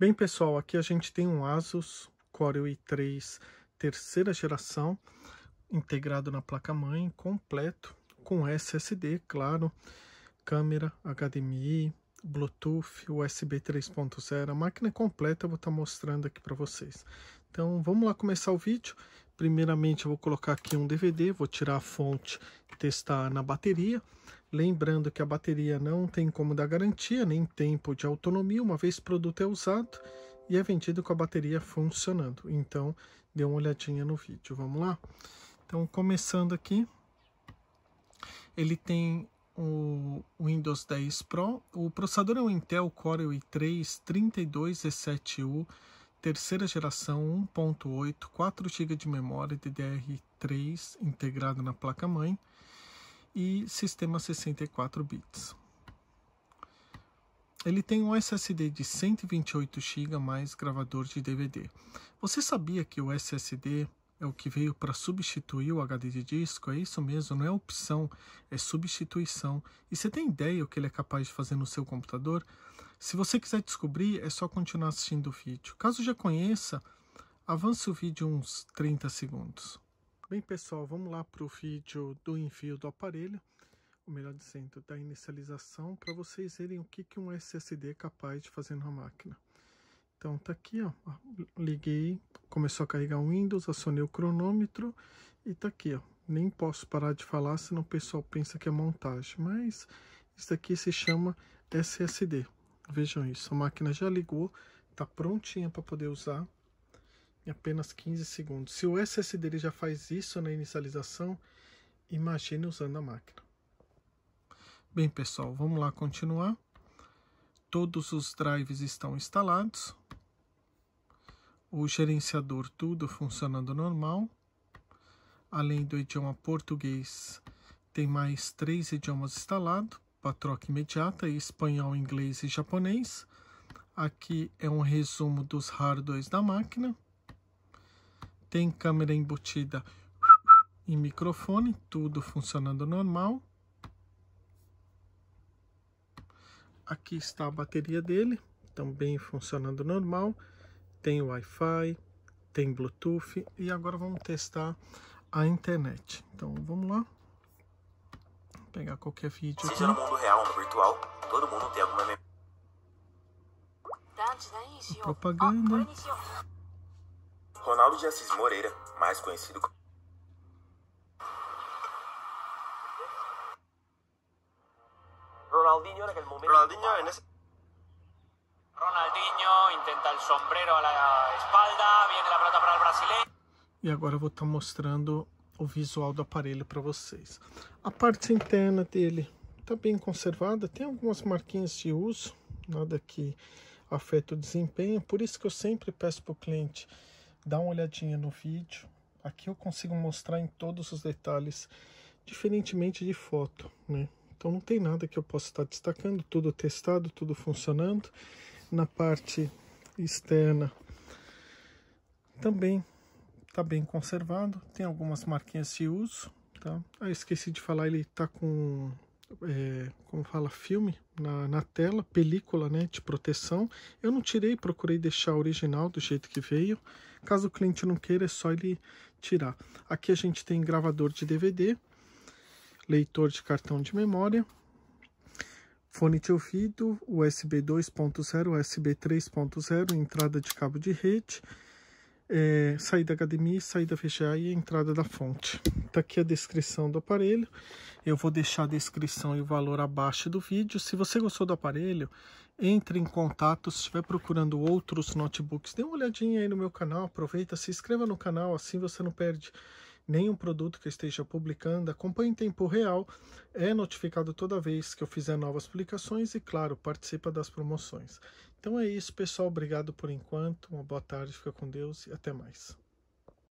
Bem, pessoal, aqui a gente tem um Asus Core i3 terceira geração, integrado na placa-mãe, completo, com SSD, claro, câmera, HDMI, Bluetooth, USB 3.0, a máquina é completa eu vou estar tá mostrando aqui para vocês. Então, vamos lá começar o vídeo. Primeiramente, eu vou colocar aqui um DVD, vou tirar a fonte e testar na bateria. Lembrando que a bateria não tem como dar garantia, nem tempo de autonomia, uma vez o produto é usado e é vendido com a bateria funcionando. Então, dê uma olhadinha no vídeo, vamos lá? Então, começando aqui, ele tem o Windows 10 Pro. O processador é um Intel Core i3 7 u terceira geração 1.8, 4 GB de memória DDR3 integrado na placa-mãe e sistema 64 bits. Ele tem um SSD de 128 GB mais gravador de DVD. Você sabia que o SSD é o que veio para substituir o HD de disco, é isso mesmo, não é opção, é substituição. E você tem ideia o que ele é capaz de fazer no seu computador? Se você quiser descobrir, é só continuar assistindo o vídeo. Caso já conheça, avance o vídeo uns 30 segundos. Bem pessoal, vamos lá para o vídeo do envio do aparelho, ou melhor dizendo, da inicialização, para vocês verem o que, que um SSD é capaz de fazer na máquina. Então tá aqui, ó, ah, liguei, começou a carregar o Windows, acionei o cronômetro e tá aqui, ó. Nem posso parar de falar, senão o pessoal pensa que é montagem, mas isso aqui se chama SSD. Vejam isso, a máquina já ligou, tá prontinha para poder usar em apenas 15 segundos. Se o SSD ele já faz isso na inicialização, imagine usando a máquina. Bem pessoal, vamos lá continuar. Todos os drives estão instalados o gerenciador tudo funcionando normal. Além do idioma português, tem mais três idiomas instalados para troca imediata, espanhol, inglês e japonês. Aqui é um resumo dos hardwares da máquina. Tem câmera embutida e microfone, tudo funcionando normal. Aqui está a bateria dele, também funcionando normal tem Wi-Fi, tem Bluetooth e agora vamos testar a internet. Então vamos lá, Vou pegar qualquer vídeo aqui. Seja no mundo real no virtual, todo mundo tem alguma a propaganda. Ronaldo de Assis Moreira, mais conhecido como Ronaldinho naquele momento. Ronaldinho, nesse... Ronaldinho, intenta sombrero espalda, pelota para o brasileiro. E agora eu vou estar tá mostrando o visual do aparelho para vocês. A parte interna dele está bem conservada, tem algumas marquinhas de uso, nada que afeta o desempenho, por isso que eu sempre peço para o cliente dar uma olhadinha no vídeo. Aqui eu consigo mostrar em todos os detalhes, diferentemente de foto, né? Então não tem nada que eu possa estar tá destacando, tudo testado, tudo funcionando na parte externa também está bem conservado, tem algumas marquinhas de uso, tá? Ah, esqueci de falar, ele está com, é, como fala, filme na, na tela, película né, de proteção. Eu não tirei, procurei deixar original do jeito que veio. Caso o cliente não queira, é só ele tirar. Aqui a gente tem gravador de DVD, leitor de cartão de memória, Fone de ouvido, USB 2.0, USB 3.0, entrada de cabo de rede, é, saída HDMI, saída VGA e entrada da fonte. Tá aqui a descrição do aparelho. Eu vou deixar a descrição e o valor abaixo do vídeo. Se você gostou do aparelho, entre em contato. Se estiver procurando outros notebooks, dê uma olhadinha aí no meu canal. Aproveita, se inscreva no canal, assim você não perde nenhum produto que esteja publicando, acompanhe em tempo real, é notificado toda vez que eu fizer novas publicações e, claro, participa das promoções. Então é isso, pessoal. Obrigado por enquanto. Uma boa tarde, fica com Deus e até mais.